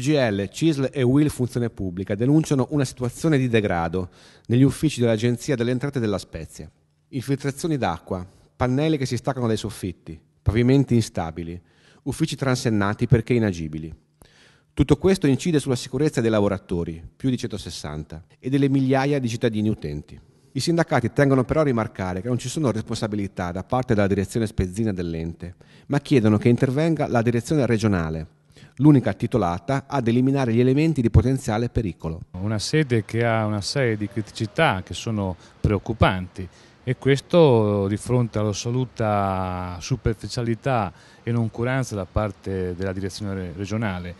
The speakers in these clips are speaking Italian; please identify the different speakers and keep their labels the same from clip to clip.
Speaker 1: CGL, CISL e Will Funzione Pubblica denunciano una situazione di degrado negli uffici dell'Agenzia delle Entrate della Spezia. Infiltrazioni d'acqua, pannelli che si staccano dai soffitti, pavimenti instabili, uffici transennati perché inagibili. Tutto questo incide sulla sicurezza dei lavoratori, più di 160, e delle migliaia di cittadini utenti. I sindacati tengono però a rimarcare che non ci sono responsabilità da parte della direzione spezzina dell'ente, ma chiedono che intervenga la direzione regionale, l'unica titolata ad eliminare gli elementi di potenziale pericolo.
Speaker 2: Una sede che ha una serie di criticità che sono preoccupanti e questo di fronte all'assoluta superficialità e noncuranza da parte della direzione regionale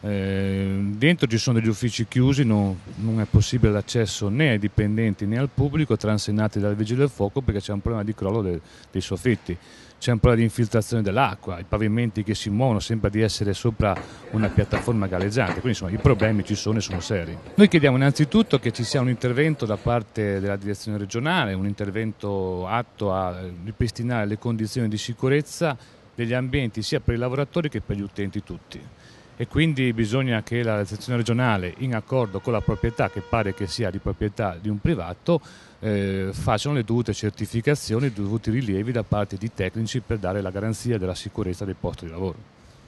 Speaker 2: eh, dentro ci sono degli uffici chiusi, non, non, è possibile l'accesso né ai dipendenti né al pubblico, transennati dal vigile del fuoco perché c'è un problema di crollo de, dei soffitti, c'è un problema di infiltrazione dell'acqua, i pavimenti che si muovono sembra di essere sopra una piattaforma galleggiante, quindi insomma i problemi ci sono e sono seri. Noi chiediamo innanzitutto che ci sia un intervento da parte della direzione regionale, un intervento atto a ripristinare le condizioni di sicurezza degli ambienti sia per i lavoratori che per gli utenti tutti e quindi bisogna che la sezione regionale, in accordo con la proprietà, che pare che sia di proprietà di un privato, eh, facciano le dovute certificazioni, i dovuti rilievi da parte di tecnici per dare la garanzia della sicurezza del posto di lavoro.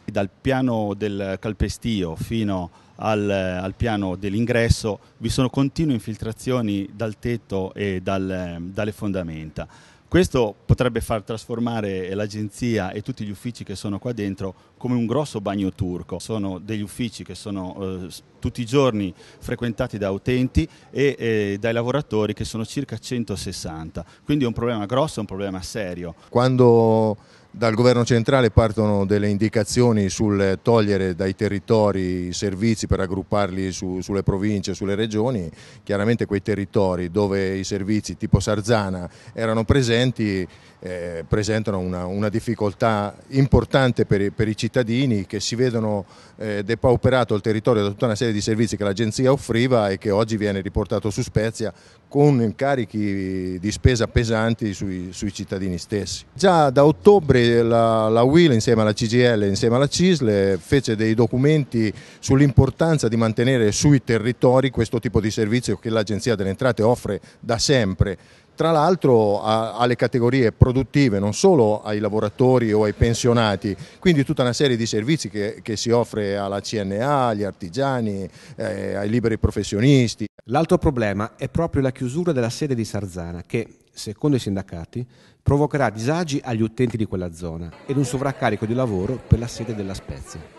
Speaker 2: Dal piano del
Speaker 3: calpestio fino al, al piano dell'ingresso vi sono continue infiltrazioni dal tetto e dal, dalle fondamenta. Questo potrebbe far trasformare l'agenzia e tutti gli uffici che sono qua dentro come un grosso bagno turco. Sono degli uffici che sono eh, tutti i giorni frequentati da utenti e eh, dai lavoratori che sono circa 160. Quindi è un problema grosso, è un problema serio.
Speaker 4: Quando dal governo centrale partono delle indicazioni sul togliere dai territori i servizi per aggrupparli su, sulle province, sulle regioni. Chiaramente quei territori dove i servizi tipo Sarzana erano presenti eh, presentano una, una, difficoltà importante per, i, per i cittadini che si vedono eh, depauperato il territorio da tutta una serie di servizi che l'agenzia offriva e che oggi viene riportato su Spezia con carichi di spesa pesanti sui, sui cittadini stessi. Già da ottobre la, la UIL insieme alla CGL, insieme alla CISL fece dei documenti sull'importanza di mantenere sui territori questo tipo di servizio che l'Agenzia delle Entrate offre da sempre tra l'altro alle categorie produttive, non solo ai lavoratori o ai pensionati, quindi tutta una serie di servizi che, che si offre alla CNA, agli artigiani, eh, ai liberi professionisti. L'altro problema è
Speaker 1: proprio la chiusura della sede di Sarzana che, secondo i sindacati, provocherà disagi agli utenti di quella zona ed un sovraccarico di lavoro per la sede della Spezia.